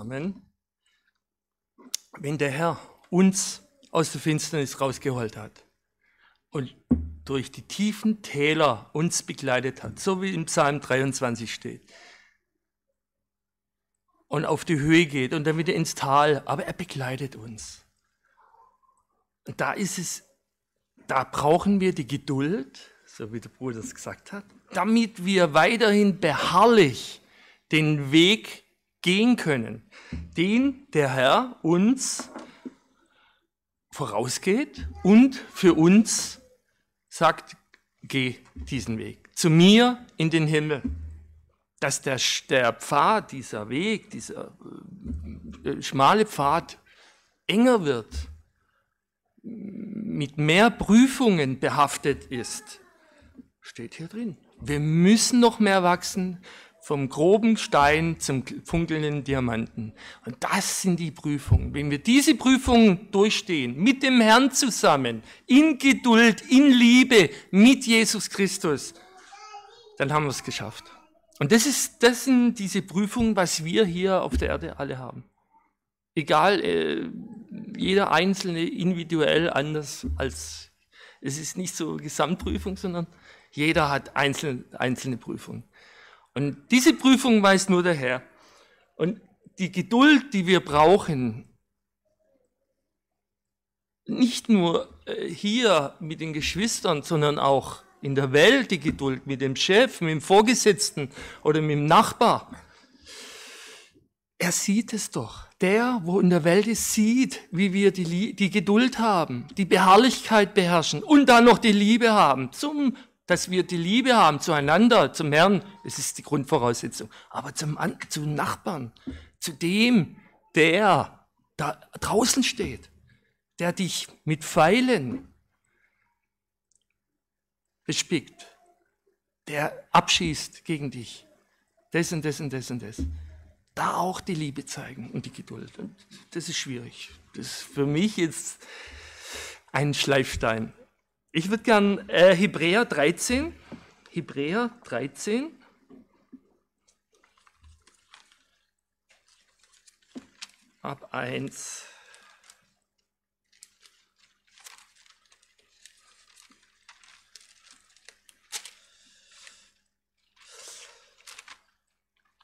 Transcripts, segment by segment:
Amen. Wenn der Herr uns aus der Finsternis rausgeholt hat und durch die tiefen Täler uns begleitet hat, so wie im Psalm 23 steht, und auf die Höhe geht und dann wieder ins Tal, aber er begleitet uns. Und da ist es, da brauchen wir die Geduld, so wie der Bruder es gesagt hat, damit wir weiterhin beharrlich den Weg gehen können, den der Herr uns vorausgeht und für uns sagt, geh diesen Weg, zu mir in den Himmel. Dass der, der Pfad, dieser Weg, dieser äh, äh schmale Pfad enger wird, mit mehr Prüfungen behaftet ist, steht hier drin. Wir müssen noch mehr wachsen, vom groben Stein zum funkelnden Diamanten. Und das sind die Prüfungen. Wenn wir diese Prüfungen durchstehen, mit dem Herrn zusammen, in Geduld, in Liebe, mit Jesus Christus, dann haben wir es geschafft. Und das, ist, das sind diese Prüfungen, was wir hier auf der Erde alle haben. Egal, äh, jeder Einzelne individuell anders als, es ist nicht so Gesamtprüfung, sondern jeder hat einzelne, einzelne Prüfungen. Und diese Prüfung weiß nur der Herr. Und die Geduld, die wir brauchen, nicht nur äh, hier mit den Geschwistern, sondern auch in der Welt die Geduld mit dem Chef, mit dem Vorgesetzten oder mit dem Nachbar. Er sieht es doch. Der, wo in der Welt ist, sieht, wie wir die, die Geduld haben, die Beharrlichkeit beherrschen und dann noch die Liebe haben zum dass wir die Liebe haben zueinander, zum Herrn, das ist die Grundvoraussetzung, aber zum, zu Nachbarn, zu dem, der da draußen steht, der dich mit Pfeilen bespickt, der abschießt gegen dich, das und das und das und das. Da auch die Liebe zeigen und die Geduld. Und das ist schwierig. Das ist für mich jetzt ein Schleifstein. Ich würde gern äh, Hebräer 13, Hebräer 13. Ab 1.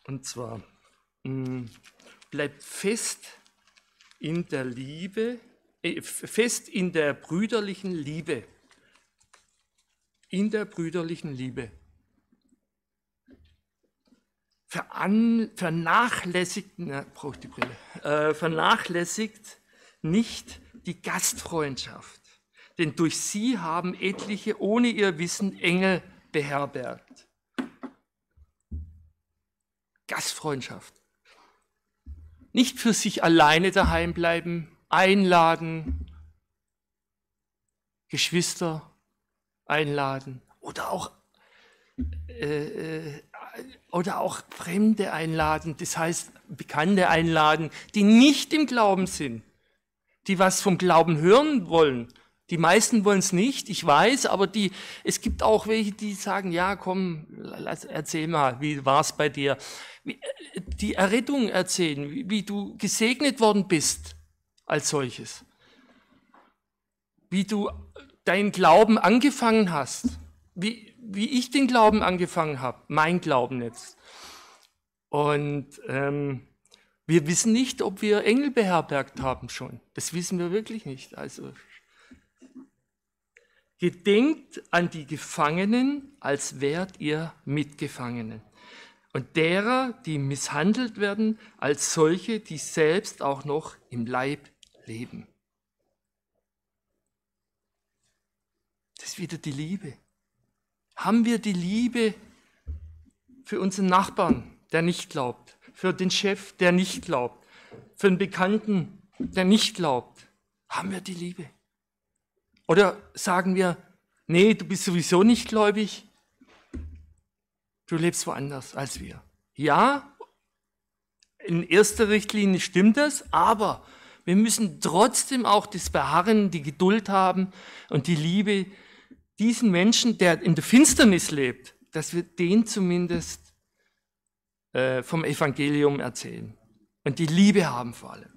Und zwar, mh, mm, bleibt fest in der Liebe, äh, fest in der brüderlichen Liebe in der brüderlichen Liebe. Veran vernachlässigt, na, braucht die Brille, äh, vernachlässigt nicht die Gastfreundschaft, denn durch sie haben etliche ohne ihr Wissen Engel beherbergt. Gastfreundschaft. Nicht für sich alleine daheim bleiben, einladen, Geschwister einladen oder auch, äh, äh, oder auch Fremde einladen, das heißt Bekannte einladen, die nicht im Glauben sind, die was vom Glauben hören wollen. Die meisten wollen es nicht, ich weiß, aber die, es gibt auch welche, die sagen, ja, komm, erzähl mal, wie war es bei dir? Äh, die Errettung erzählen, wie du gesegnet worden bist als solches. Wie du dein Glauben angefangen hast, wie, wie ich den Glauben angefangen habe, mein Glauben jetzt. Und ähm, wir wissen nicht, ob wir Engel beherbergt haben schon. Das wissen wir wirklich nicht. Also gedenkt an die Gefangenen, als wärt ihr Mitgefangenen. Und derer, die misshandelt werden, als solche, die selbst auch noch im Leib leben. Das ist wieder die Liebe. Haben wir die Liebe für unseren Nachbarn, der nicht glaubt, für den Chef, der nicht glaubt, für den Bekannten, der nicht glaubt? Haben wir die Liebe? Oder sagen wir, nee, du bist sowieso nicht gläubig, du lebst woanders als wir. Ja, in erster Richtlinie stimmt das, aber wir müssen trotzdem auch das Beharren, die Geduld haben und die Liebe diesen Menschen, der in der Finsternis lebt, dass wir den zumindest äh, vom Evangelium erzählen und die Liebe haben vor allem.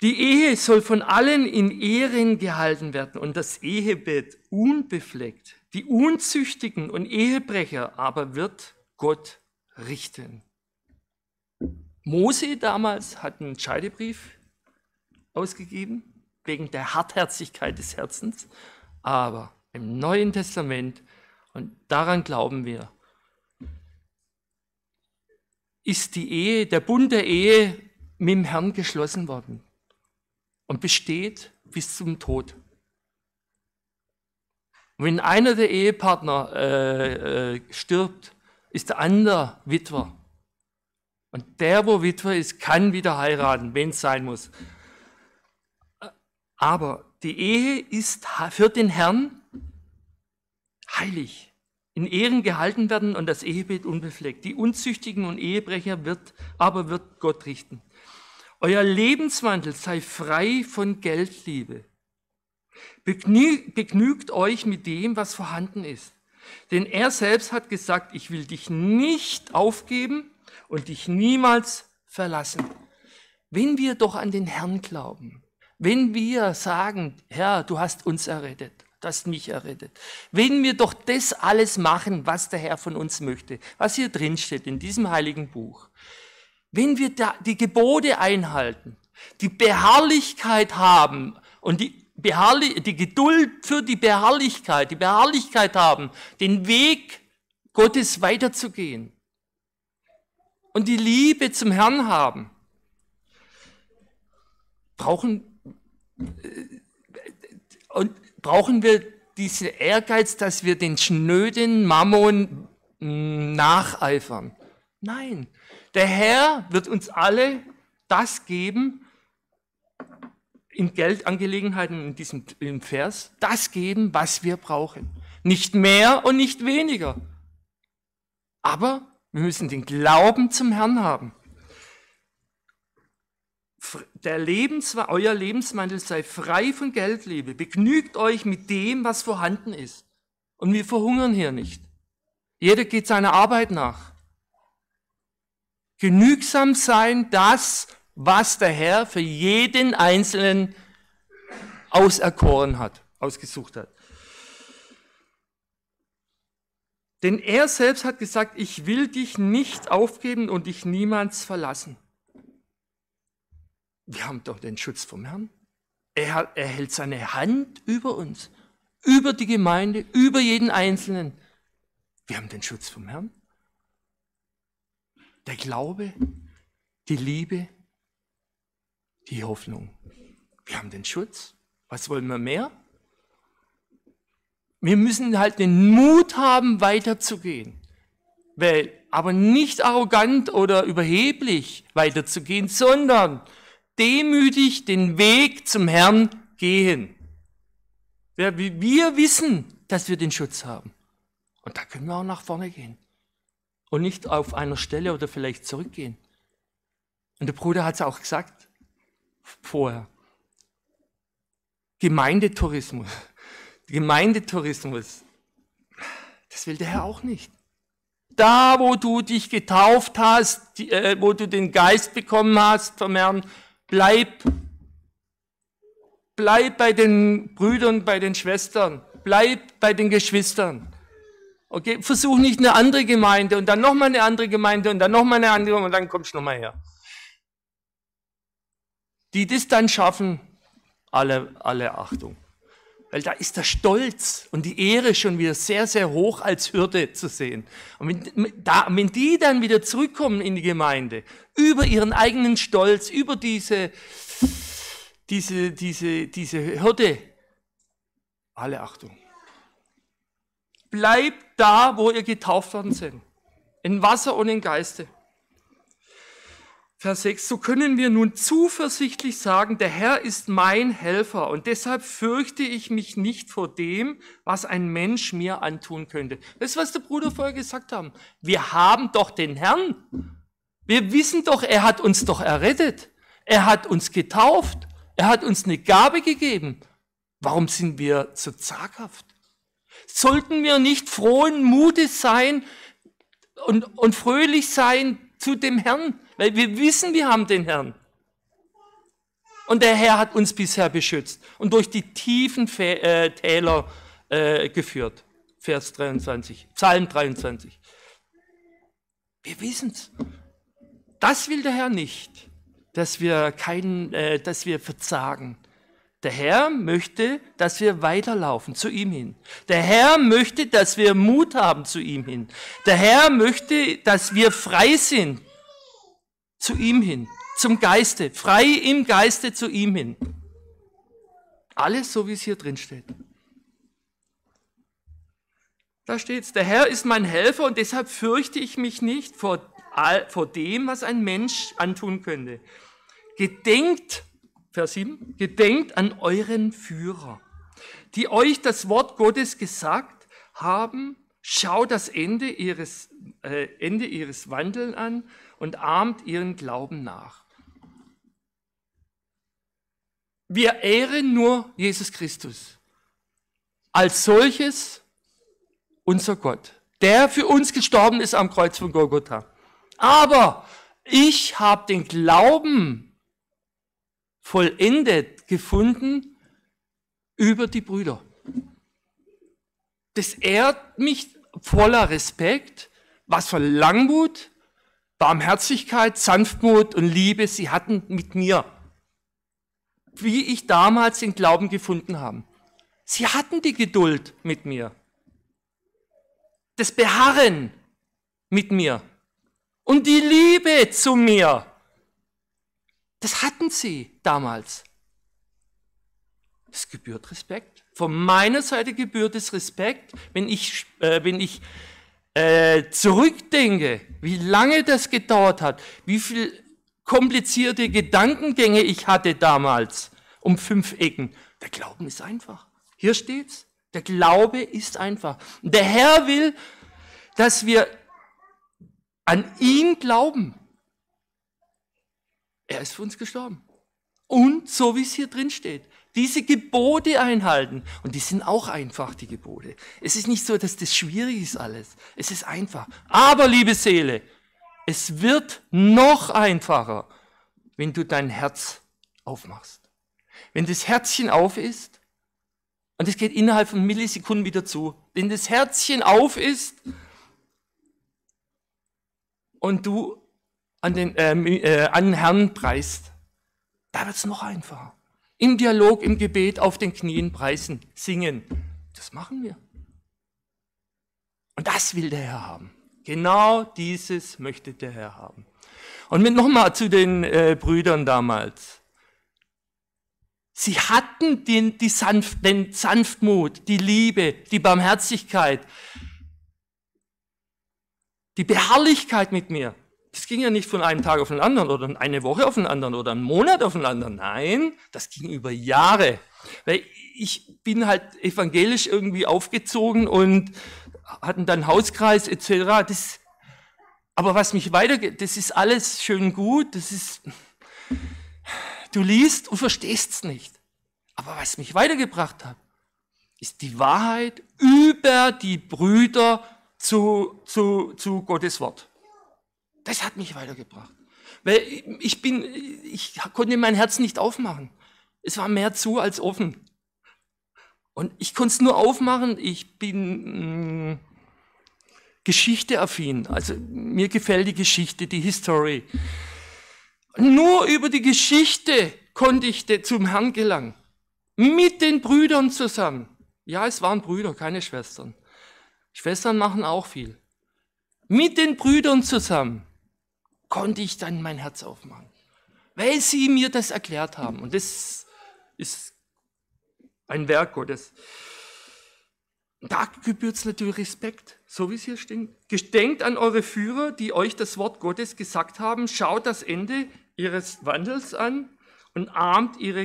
Die Ehe soll von allen in Ehren gehalten werden und das Ehebett unbefleckt. Die Unzüchtigen und Ehebrecher aber wird Gott richten. Mose damals hat einen Scheidebrief ausgegeben wegen der Hartherzigkeit des Herzens aber im Neuen Testament, und daran glauben wir, ist die Ehe, der Bund der Ehe mit dem Herrn geschlossen worden und besteht bis zum Tod. Und wenn einer der Ehepartner äh, äh, stirbt, ist der andere Witwer. Und der, wo Witwer ist, kann wieder heiraten, wenn es sein muss. Aber die Ehe ist für den Herrn heilig, in Ehren gehalten werden und das Ehebild unbefleckt. Die Unzüchtigen und Ehebrecher wird, aber wird Gott richten. Euer Lebenswandel sei frei von Geldliebe. Begnü begnügt euch mit dem, was vorhanden ist. Denn er selbst hat gesagt, ich will dich nicht aufgeben und dich niemals verlassen. Wenn wir doch an den Herrn glauben, wenn wir sagen, Herr, du hast uns errettet, du hast mich errettet. Wenn wir doch das alles machen, was der Herr von uns möchte, was hier drin steht in diesem heiligen Buch. Wenn wir die Gebote einhalten, die Beharrlichkeit haben und die, Beharrlich die Geduld für die Beharrlichkeit, die Beharrlichkeit haben, den Weg Gottes weiterzugehen und die Liebe zum Herrn haben, brauchen und brauchen wir diesen Ehrgeiz, dass wir den schnöden Mammon mm, nacheifern? Nein, der Herr wird uns alle das geben, in Geldangelegenheiten in diesem im Vers, das geben, was wir brauchen. Nicht mehr und nicht weniger. Aber wir müssen den Glauben zum Herrn haben der Lebenswe euer Lebenswandel sei frei von Geldliebe. Begnügt euch mit dem, was vorhanden ist. Und wir verhungern hier nicht. Jeder geht seiner Arbeit nach. Genügsam sein, das, was der Herr für jeden Einzelnen auserkoren hat, ausgesucht hat. Denn er selbst hat gesagt, ich will dich nicht aufgeben und dich niemals verlassen wir haben doch den Schutz vom Herrn. Er, er hält seine Hand über uns, über die Gemeinde, über jeden Einzelnen. Wir haben den Schutz vom Herrn. Der Glaube, die Liebe, die Hoffnung. Wir haben den Schutz. Was wollen wir mehr? Wir müssen halt den Mut haben, weiterzugehen. Weil, aber nicht arrogant oder überheblich weiterzugehen, sondern demütig den Weg zum Herrn gehen. Ja, Wir wissen, dass wir den Schutz haben. Und da können wir auch nach vorne gehen. Und nicht auf einer Stelle oder vielleicht zurückgehen. Und der Bruder hat es auch gesagt vorher. Gemeindetourismus. Gemeindetourismus. Das will der Herr auch nicht. Da, wo du dich getauft hast, äh, wo du den Geist bekommen hast vom Herrn, Bleib. Bleib bei den Brüdern, bei den Schwestern. Bleib bei den Geschwistern. Okay, versuch nicht eine andere Gemeinde und dann nochmal eine andere Gemeinde und dann nochmal eine andere und dann kommst du nochmal her. Die das dann schaffen, alle, alle Achtung. Weil da ist der Stolz und die Ehre schon wieder sehr, sehr hoch als Hürde zu sehen. Und wenn, da, wenn die dann wieder zurückkommen in die Gemeinde, über ihren eigenen Stolz, über diese, diese, diese, diese Hürde, alle Achtung. Bleibt da, wo ihr getauft worden seid. In Wasser und in Geiste. Vers 6, so können wir nun zuversichtlich sagen, der Herr ist mein Helfer und deshalb fürchte ich mich nicht vor dem, was ein Mensch mir antun könnte. Das, ist, was der Bruder vorher gesagt haben. Wir haben doch den Herrn. Wir wissen doch, er hat uns doch errettet. Er hat uns getauft. Er hat uns eine Gabe gegeben. Warum sind wir zu zaghaft? Sollten wir nicht frohen Mutes sein und, und fröhlich sein zu dem Herrn? weil wir wissen, wir haben den Herrn. Und der Herr hat uns bisher beschützt und durch die tiefen äh, Täler äh, geführt. Vers 23, Psalm 23. Wir wissen es. Das will der Herr nicht, dass wir, keinen, äh, dass wir verzagen. Der Herr möchte, dass wir weiterlaufen zu ihm hin. Der Herr möchte, dass wir Mut haben zu ihm hin. Der Herr möchte, dass wir frei sind zu ihm hin, zum Geiste, frei im Geiste zu ihm hin. Alles so, wie es hier drin steht. Da steht es, der Herr ist mein Helfer und deshalb fürchte ich mich nicht vor, vor dem, was ein Mensch antun könnte. Gedenkt, Vers 7, gedenkt an euren Führer, die euch das Wort Gottes gesagt haben schaut das Ende ihres, äh, Ende ihres Wandeln an und ahmt ihren Glauben nach. Wir ehren nur Jesus Christus als solches unser Gott, der für uns gestorben ist am Kreuz von Golgotha. Aber ich habe den Glauben vollendet gefunden über die Brüder. Das ehrt mich voller Respekt, was für Langmut, Barmherzigkeit, Sanftmut und Liebe sie hatten mit mir. Wie ich damals den Glauben gefunden habe. Sie hatten die Geduld mit mir. Das Beharren mit mir. Und die Liebe zu mir. Das hatten sie damals. Es gebührt Respekt. Von meiner Seite gebührt es Respekt, wenn ich, äh, wenn ich äh, zurückdenke, wie lange das gedauert hat, wie viele komplizierte Gedankengänge ich hatte damals um fünf Ecken. Der Glauben ist einfach. Hier steht's. Der Glaube ist einfach. der Herr will, dass wir an ihn glauben. Er ist für uns gestorben. Und so wie es hier drin steht diese Gebote einhalten. Und die sind auch einfach, die Gebote. Es ist nicht so, dass das schwierig ist alles. Es ist einfach. Aber, liebe Seele, es wird noch einfacher, wenn du dein Herz aufmachst. Wenn das Herzchen auf ist, und es geht innerhalb von Millisekunden wieder zu, wenn das Herzchen auf ist und du an den, äh, äh, an Herrn preist, da wird es noch einfacher im Dialog, im Gebet, auf den Knien preisen, singen. Das machen wir. Und das will der Herr haben. Genau dieses möchte der Herr haben. Und mit nochmal zu den äh, Brüdern damals. Sie hatten den, die Sanft, den Sanftmut, die Liebe, die Barmherzigkeit, die Beharrlichkeit mit mir. Das ging ja nicht von einem Tag auf den anderen oder eine Woche auf den anderen oder einen Monat auf den anderen. Nein, das ging über Jahre. Weil ich bin halt evangelisch irgendwie aufgezogen und hatten dann Hauskreis etc. Das, aber was mich weitergeht, das ist alles schön gut. Das ist, du liest und verstehst es nicht. Aber was mich weitergebracht hat, ist die Wahrheit über die Brüder zu, zu, zu Gottes Wort. Das hat mich weitergebracht. Weil ich bin, ich konnte mein Herz nicht aufmachen. Es war mehr zu als offen. Und ich konnte es nur aufmachen, ich bin mh, mm, affin. Also mir gefällt die Geschichte, die History. Nur über die Geschichte konnte ich zum Herrn gelangen. Mit den Brüdern zusammen. Ja, es waren Brüder, keine Schwestern. Schwestern machen auch viel. Mit den Brüdern zusammen konnte ich dann mein Herz aufmachen. Weil sie mir das erklärt haben. Und das ist ein Werk Gottes. Da gebührt es natürlich Respekt, so wie es hier steht. Gedenkt an eure Führer, die euch das Wort Gottes gesagt haben. Schaut das Ende ihres Wandels an und ahmt ihre,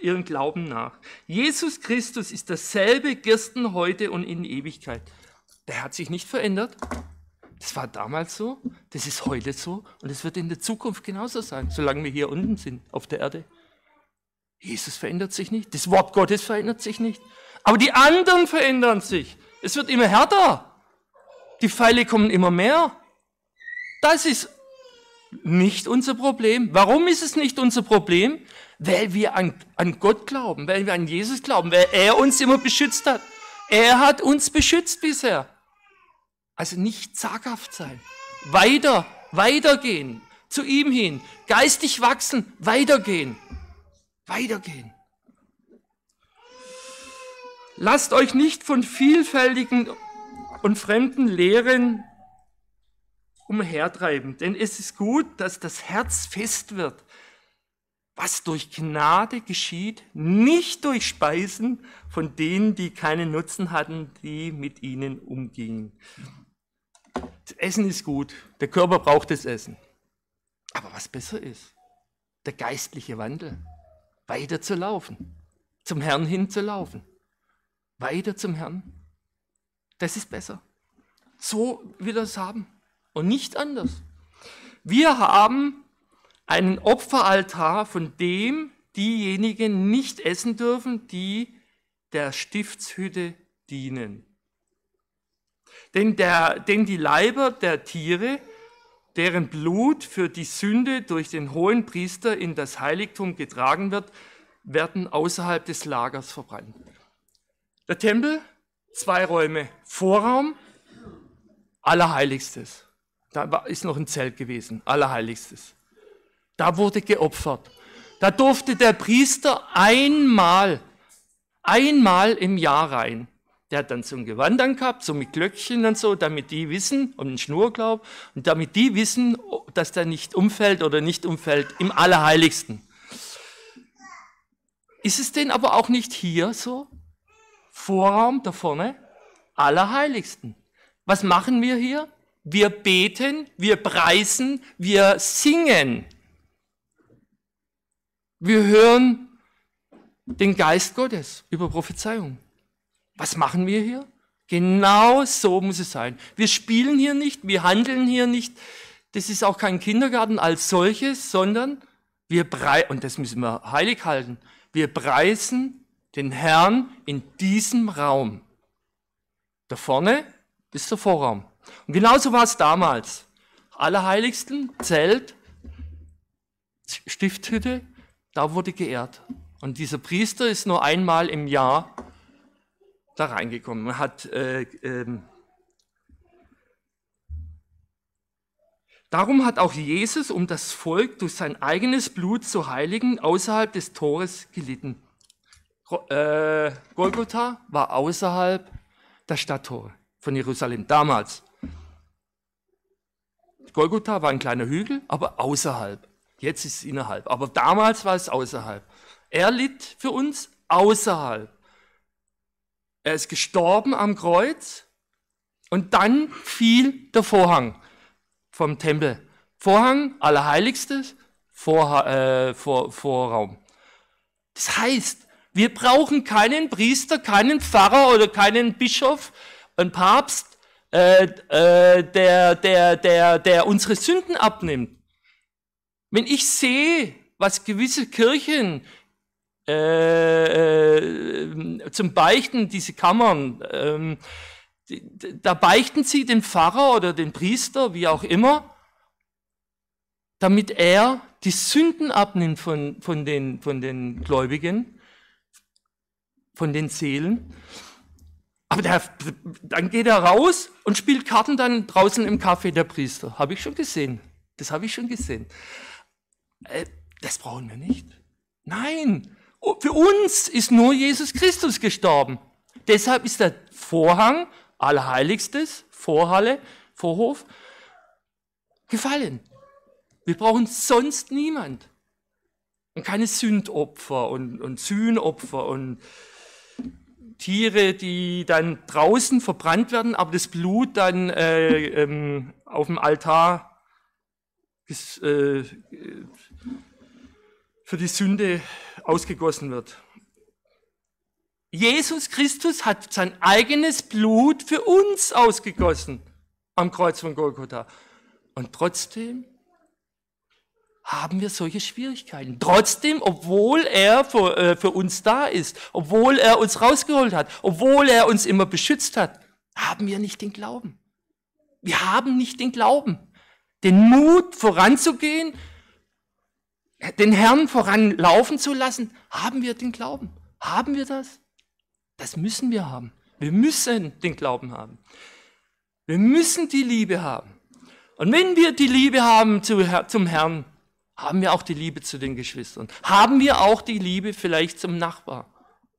ihren Glauben nach. Jesus Christus ist dasselbe gestern, heute und in Ewigkeit. Der hat sich nicht verändert. Das war damals so, das ist heute so und es wird in der Zukunft genauso sein, solange wir hier unten sind, auf der Erde. Jesus verändert sich nicht, das Wort Gottes verändert sich nicht, aber die anderen verändern sich. Es wird immer härter. Die Pfeile kommen immer mehr. Das ist nicht unser Problem. Warum ist es nicht unser Problem? Weil wir an, an Gott glauben, weil wir an Jesus glauben, weil er uns immer beschützt hat. Er hat uns beschützt bisher. Also nicht zaghaft sein. Weiter, weitergehen. Zu ihm hin. Geistig wachsen, weitergehen. Weitergehen. Lasst euch nicht von vielfältigen und fremden Lehren umhertreiben, denn es ist gut, dass das Herz fest wird, was durch Gnade geschieht, nicht durch Speisen von denen, die keinen Nutzen hatten, die mit ihnen umgingen. Das Essen ist gut, der Körper braucht das Essen. Aber was besser ist, der geistliche Wandel, weiter zu laufen, zum Herrn hin zu laufen, weiter zum Herrn. Das ist besser. So will er es haben und nicht anders. Wir haben einen Opferaltar, von dem diejenigen nicht essen dürfen, die der Stiftshütte dienen. Denn, der, denn die Leiber der Tiere, deren Blut für die Sünde durch den hohen Priester in das Heiligtum getragen wird, werden außerhalb des Lagers verbrannt. Der Tempel, zwei Räume, Vorraum, Allerheiligstes. Da ist noch ein Zelt gewesen, Allerheiligstes. Da wurde geopfert. Da durfte der Priester einmal, einmal im Jahr rein. Der hat dann so ein Gewand angehabt, so mit Glöckchen und so, damit die wissen, um den Schnurglaub, und damit die wissen, dass der nicht umfällt oder nicht umfällt im Allerheiligsten. Ist es denn aber auch nicht hier so? Vorraum da vorne, Allerheiligsten. Was machen wir hier? Wir beten, wir preisen, wir singen. Wir hören den Geist Gottes über Prophezeiung. Was machen wir hier? Genau so muss es sein. Wir spielen hier nicht, wir handeln hier nicht. Das ist auch kein Kindergarten als solches, sondern wir preisen, und das müssen wir heilig halten, wir preisen den Herrn in diesem Raum. Da vorne ist der Vorraum. Und genauso war es damals. Allerheiligsten, Zelt, Stifthütte, da wurde geehrt. Und dieser Priester ist nur einmal im Jahr da reingekommen. Man hat äh, ähm, Darum hat auch Jesus, um das Volk durch sein eigenes Blut zu heiligen, außerhalb des Tores gelitten. Äh, Golgotha war außerhalb der Stadttore von Jerusalem damals. Golgotha war ein kleiner Hügel, aber außerhalb. Jetzt ist es innerhalb. Aber damals war es außerhalb. Er litt für uns außerhalb. Er ist gestorben am Kreuz und dann fiel der Vorhang vom Tempel. Vorhang, Allerheiligstes, vor, äh, vor, Vorraum. Das heißt, wir brauchen keinen Priester, keinen Pfarrer oder keinen Bischof, einen Papst, äh, äh, der, der, der, der unsere Sünden abnimmt. Wenn ich sehe, was gewisse Kirchen äh, äh, zum Beichten, diese Kammern, ähm, da beichten sie den Pfarrer oder den Priester, wie auch immer, damit er die Sünden abnimmt von, von, den, von den Gläubigen, von den Seelen. Aber der, dann geht er raus und spielt Karten dann draußen im Café der Priester. Habe ich schon gesehen. Das habe ich schon gesehen. Äh, das brauchen wir nicht. Nein, für uns ist nur Jesus Christus gestorben. Deshalb ist der Vorhang, Allerheiligstes, Vorhalle, Vorhof, gefallen. Wir brauchen sonst niemand. Und keine Sündopfer und, und Sühnopfer und Tiere, die dann draußen verbrannt werden, aber das Blut dann äh, ähm, auf dem Altar ist, äh, für die Sünde ausgegossen wird. Jesus Christus hat sein eigenes Blut für uns ausgegossen am Kreuz von Golgotha. Und trotzdem haben wir solche Schwierigkeiten. Trotzdem, obwohl er für, äh, für, uns da ist, obwohl er uns rausgeholt hat, obwohl er uns immer beschützt hat, haben wir nicht den Glauben. Wir haben nicht den Glauben, den Mut voranzugehen den Herrn voranlaufen zu lassen, haben wir den Glauben? Haben wir das? Das müssen wir haben. Wir müssen den Glauben haben. Wir müssen die Liebe haben. Und wenn wir die Liebe haben zu, zum Herrn, haben wir auch die Liebe zu den Geschwistern. Haben wir auch die Liebe vielleicht zum Nachbar,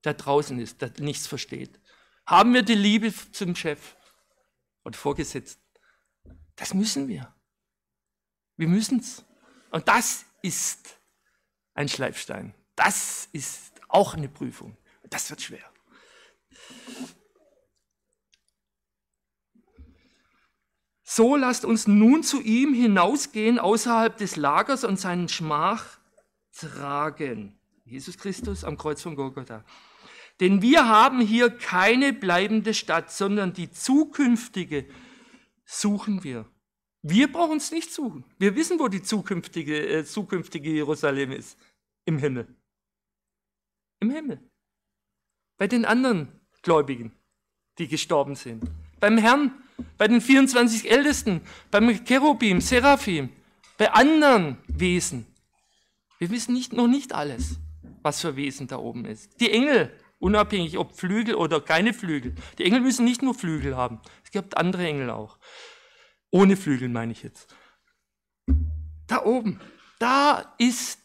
der draußen ist, der nichts versteht. Haben wir die Liebe zum Chef und Vorgesetzten. Das müssen wir. Wir müssen es. Und das ist ein Schleifstein. Das ist auch eine Prüfung. Das wird schwer. So lasst uns nun zu ihm hinausgehen außerhalb des Lagers und seinen Schmach tragen. Jesus Christus am Kreuz von Golgotha. Denn wir haben hier keine bleibende Stadt, sondern die zukünftige suchen wir. Wir brauchen es nicht suchen. Wir wissen, wo die zukünftige, äh, zukünftige Jerusalem ist. Im Himmel. Im Himmel. Bei den anderen Gläubigen, die gestorben sind. Beim Herrn, bei den 24 Ältesten, beim Cherubim, Seraphim, bei anderen Wesen. Wir wissen nicht, noch nicht alles, was für Wesen da oben ist. Die Engel, unabhängig ob Flügel oder keine Flügel. Die Engel müssen nicht nur Flügel haben. Es gibt andere Engel auch. Ohne Flügel meine ich jetzt. Da oben, da ist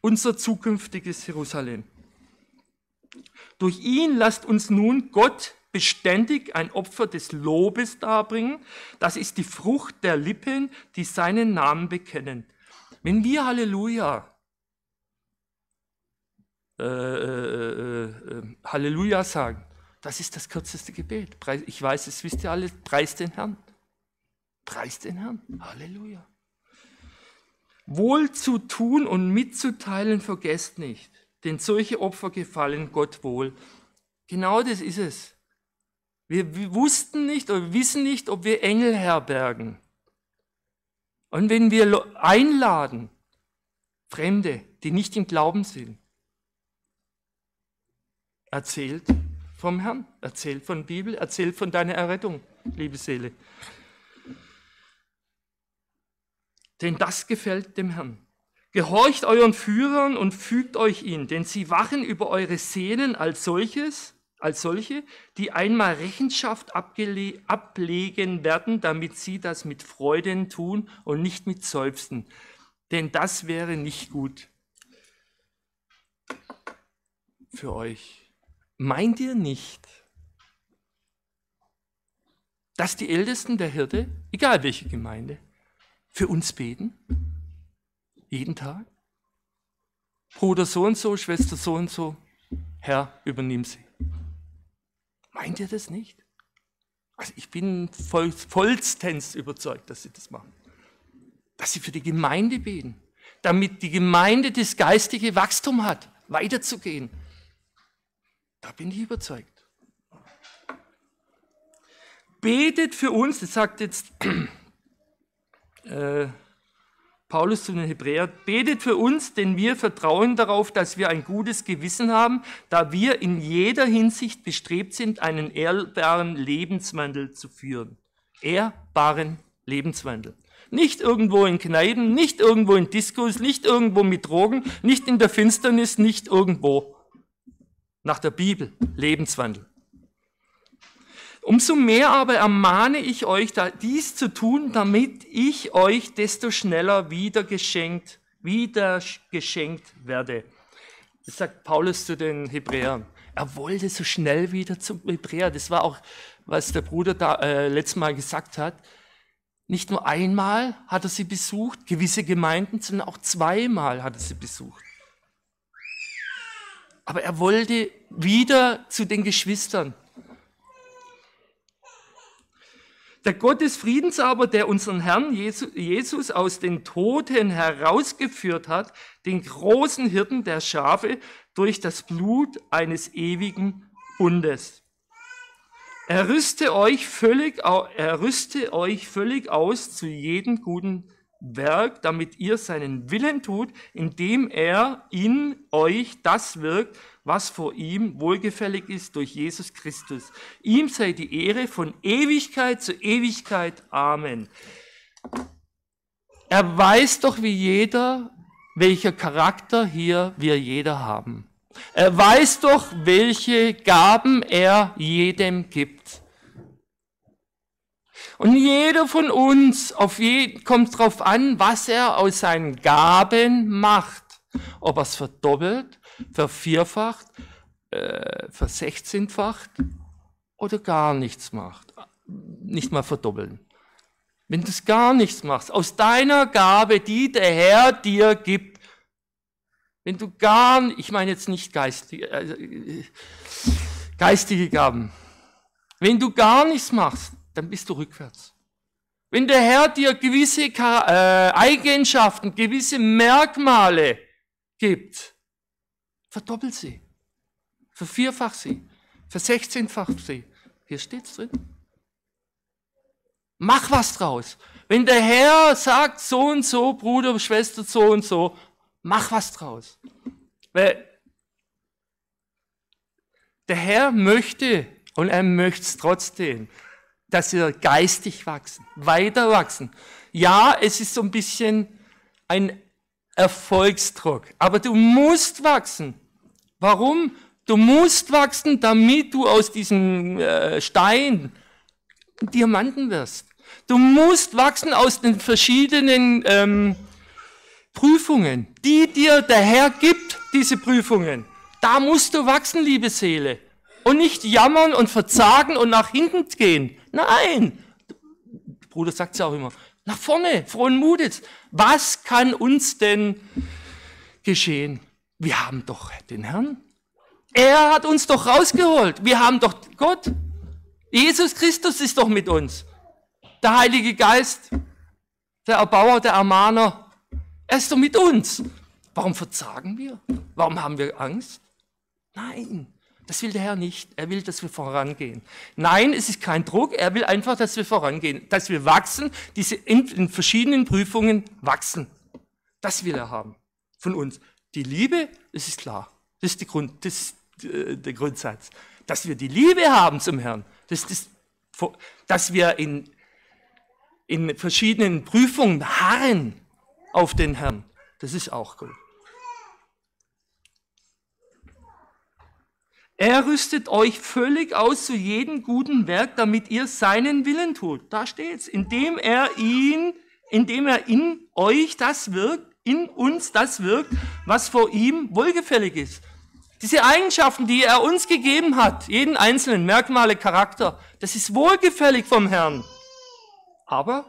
unser zukünftiges Jerusalem. Durch ihn lasst uns nun Gott beständig ein Opfer des Lobes darbringen. Das ist die Frucht der Lippen, die seinen Namen bekennen. Wenn wir Halleluja, äh, äh, äh, äh Halleluja sagen, das ist das kürzeste Gebet. Ich weiß, es wisst ihr alle, preist den Herrn preist den Herrn. Halleluja. Wohl zu tun und mitzuteilen vergesst nicht, denn solche Opfer gefallen Gott wohl. Genau das ist es. Wir wussten nicht oder wissen nicht, ob wir Engel herbergen. Und wenn wir einladen, Fremde, die nicht im Glauben sind, erzählt vom Herrn, erzählt von Bibel, erzählt von deiner Errettung, liebe Seele denn das gefällt dem Herrn. Gehorcht euren Führern und fügt euch ihnen, denn sie wachen über eure Seelen als solches, als solche, die einmal Rechenschaft ablegen werden, damit sie das mit Freuden tun und nicht mit Seufzen, denn das wäre nicht gut für euch. Meint ihr nicht, dass die Ältesten der Hirte, egal welche Gemeinde, für uns beten? Jeden Tag? Bruder so und so, Schwester so und so, Herr, übernimm sie. Meint ihr das nicht? Also ich bin voll, vollstens überzeugt, dass sie das machen. Dass sie für die Gemeinde beten, damit die Gemeinde das geistige Wachstum hat, weiterzugehen. Da bin ich überzeugt. Betet für uns, das sagt jetzt äh, Paulus zu den Hebräern, betet für uns, denn wir vertrauen darauf, dass wir ein gutes Gewissen haben, da wir in jeder Hinsicht bestrebt sind, einen ehrbaren Lebenswandel zu führen. Ehrbaren Lebenswandel. Nicht irgendwo in Kneipen, nicht irgendwo in Diskos, nicht irgendwo mit Drogen, nicht in der Finsternis, nicht irgendwo. Nach der Bibel, Lebenswandel. Umso mehr aber ermahne ich euch, dies zu tun, damit ich euch desto schneller wieder geschenkt, wieder geschenkt werde. Das sagt Paulus zu den Hebräern. Er wollte so schnell wieder zum Hebräer. Das war auch, was der Bruder da äh, letztes Mal gesagt hat. Nicht nur einmal hat er sie besucht, gewisse Gemeinden, sondern auch zweimal hat er sie besucht. Aber er wollte wieder zu den Geschwistern. Der Gott des Friedens aber, der unseren Herrn Jesus aus den Toten herausgeführt hat, den großen Hirten der Schafe, durch das Blut eines ewigen Bundes. Er rüste euch völlig, er rüste euch völlig aus zu jedem guten Werk, damit ihr seinen Willen tut, indem er in euch das wirkt, was vor ihm wohlgefällig ist durch Jesus Christus. Ihm sei die Ehre von Ewigkeit zu Ewigkeit. Amen. Er weiß doch wie jeder, welcher Charakter hier wir jeder haben. Er weiß doch, welche Gaben er jedem gibt. Und jeder von uns, auf jeden, kommt drauf an, was er aus seinen Gaben macht. Ob er es verdoppelt, vervierfacht, äh, versechzehnfacht oder gar nichts macht. Nicht mal verdoppeln. Wenn du es gar nichts machst, aus deiner Gabe, die der Herr dir gibt, wenn du gar, ich meine jetzt nicht geistige, äh, geistige Gaben, wenn du gar nichts machst, dann bist du rückwärts. Wenn der Herr dir gewisse äh, Eigenschaften, gewisse Merkmale gibt, verdoppel sie, vervierfach sie, versechzehnfach sie. Hier steht's drin. Mach was draus. Wenn der Herr sagt, so und so, Bruder, Schwester, so und so, mach was draus. Weil der Herr möchte und er möchte es trotzdem, dass wir geistig wachsen, weiter wachsen. Ja, es ist so ein bisschen ein Erfolgsdruck, aber du musst wachsen. Warum? Du musst wachsen, damit du aus diesem äh, Stein Diamanten wirst. Du musst wachsen aus den verschiedenen ähm, Prüfungen, die dir der Herr gibt, diese Prüfungen. Da musst du wachsen, liebe Seele. Und nicht jammern und verzagen und nach hinten gehen. Nein, Bruder sagt es ja auch immer, nach vorne, frohen Mutes. Was kann uns denn geschehen? Wir haben doch den Herrn. Er hat uns doch rausgeholt. Wir haben doch Gott. Jesus Christus ist doch mit uns. Der Heilige Geist, der Erbauer, der Ermahner, er ist doch mit uns. Warum verzagen wir? Warum haben wir Angst? Nein, das will der Herr nicht. Er will, dass wir vorangehen. Nein, es ist kein Druck. Er will einfach, dass wir vorangehen, dass wir wachsen, diese in, verschiedenen Prüfungen wachsen. Das will er haben von uns. Die Liebe, das ist klar. Das ist, Grund, das ist äh, der Grundsatz. Dass wir die Liebe haben zum Herrn, das das, dass wir in, in verschiedenen Prüfungen harren auf den Herrn, das ist auch gut. Er rüstet euch völlig aus zu jedem guten Werk, damit ihr seinen Willen tut. Da steht's. Indem er ihn, indem er in euch das wirkt, in uns das wirkt, was vor ihm wohlgefällig ist. Diese Eigenschaften, die er uns gegeben hat, jeden einzelnen Merkmale, Charakter, das ist wohlgefällig vom Herrn. Aber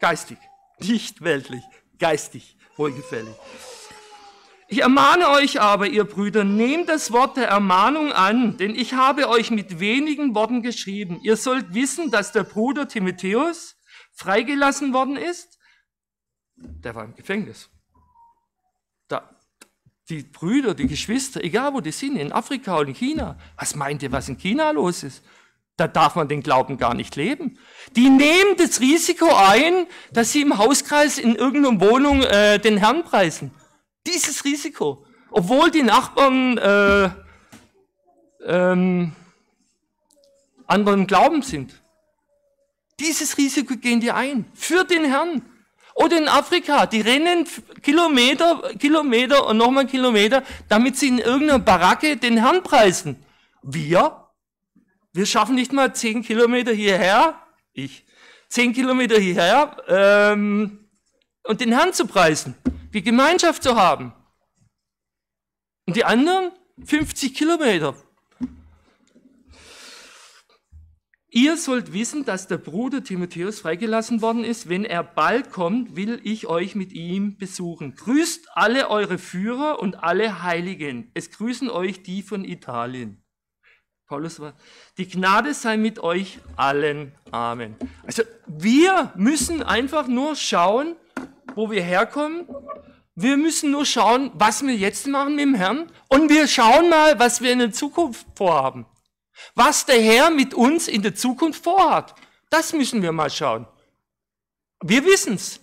geistig, nicht weltlich, geistig wohlgefällig. Ich ermahne euch aber, ihr Brüder, nehmt das Wort der Ermahnung an, denn ich habe euch mit wenigen Worten geschrieben. Ihr sollt wissen, dass der Bruder Timotheus freigelassen worden ist. Der war im Gefängnis. Da, die Brüder, die Geschwister, egal wo die sind, in Afrika oder in China, was meint ihr, was in China los ist? Da darf man den Glauben gar nicht leben. Die nehmen das Risiko ein, dass sie im Hauskreis in irgendeiner Wohnung äh, den Herrn preisen. Dieses Risiko. Obwohl die Nachbarn äh, ähm, anderen Glauben sind. Dieses Risiko gehen die ein. Für den Herrn. Oder in Afrika, die rennen Kilometer, Kilometer und nochmal Kilometer, damit sie in irgendeiner Baracke den Herrn preisen. Wir? Wir schaffen nicht mal zehn Kilometer hierher. Ich. Zehn Kilometer hierher ähm, und den Herrn zu preisen die Gemeinschaft zu haben. Und die anderen 50 Kilometer. Ihr sollt wissen, dass der Bruder Timotheus freigelassen worden ist. Wenn er bald kommt, will ich euch mit ihm besuchen. Grüßt alle eure Führer und alle Heiligen. Es grüßen euch die von Italien. Paulus war, die Gnade sei mit euch allen. Amen. Also wir müssen einfach nur schauen, wo wir herkommen. Wir müssen nur schauen, was wir jetzt machen mit dem Herrn. Und wir schauen mal, was wir in der Zukunft vorhaben. Was der Herr mit uns in der Zukunft vorhat. Das müssen wir mal schauen. Wir wissen es.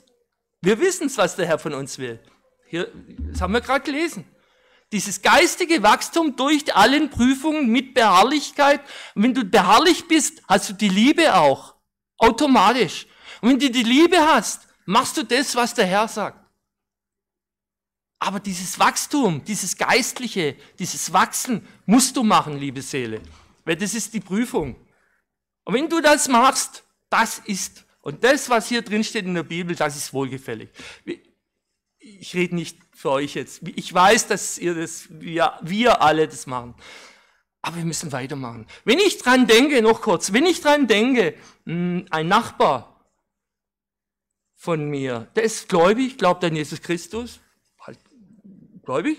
Wir wissen es, was der Herr von uns will. Hier, das haben wir gerade gelesen. Dieses geistige Wachstum durch alle Prüfungen mit Beharrlichkeit. wenn du beharrlich bist, hast du die Liebe auch. Automatisch. Und wenn du die Liebe hast, Machst du das, was der Herr sagt? Aber dieses Wachstum, dieses Geistliche, dieses Wachsen musst du machen, liebe Seele. Weil das ist die Prüfung. Und wenn du das machst, das ist, und das, was hier drin steht in der Bibel, das ist wohlgefällig. Ich rede nicht für euch jetzt. Ich weiß, dass ihr das, wir, wir alle das machen. Aber wir müssen weitermachen. Wenn ich dran denke, noch kurz, wenn ich dran denke, hm, ein Nachbar, von mir. Der ist gläubig, glaubt an Jesus Christus, halt gläubig,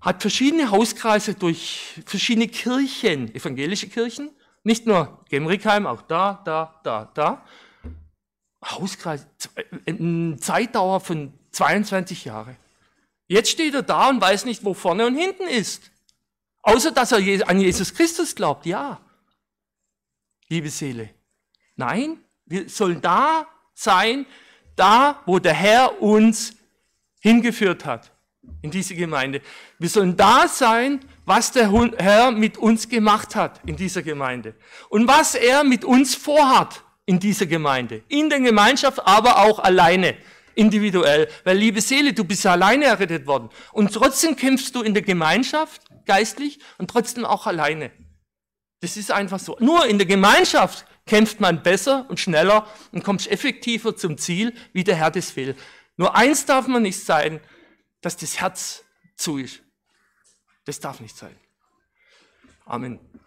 hat verschiedene Hauskreise durch verschiedene Kirchen, evangelische Kirchen, nicht nur Gemrickheim, auch da, da, da, da. Hauskreis, Zeitdauer von 22 Jahre. Jetzt steht er da und weiß nicht, wo vorne und hinten ist. Außer, dass er an Jesus Christus glaubt, ja. Liebe Seele. Nein, wir sollen da sein, da wo der Herr uns hingeführt hat, in diese Gemeinde. Wir sollen da sein, was der Herr mit uns gemacht hat in dieser Gemeinde und was er mit uns vorhat in dieser Gemeinde, in der Gemeinschaft, aber auch alleine, individuell. Weil, liebe Seele, du bist ja alleine errettet worden und trotzdem kämpfst du in der Gemeinschaft geistlich und trotzdem auch alleine. Das ist einfach so. Nur in der Gemeinschaft kämpft man besser und schneller und kommt effektiver zum Ziel, wie der Herr das will. Nur eins darf man nicht sein, dass das Herz zu ist. Das darf nicht sein. Amen.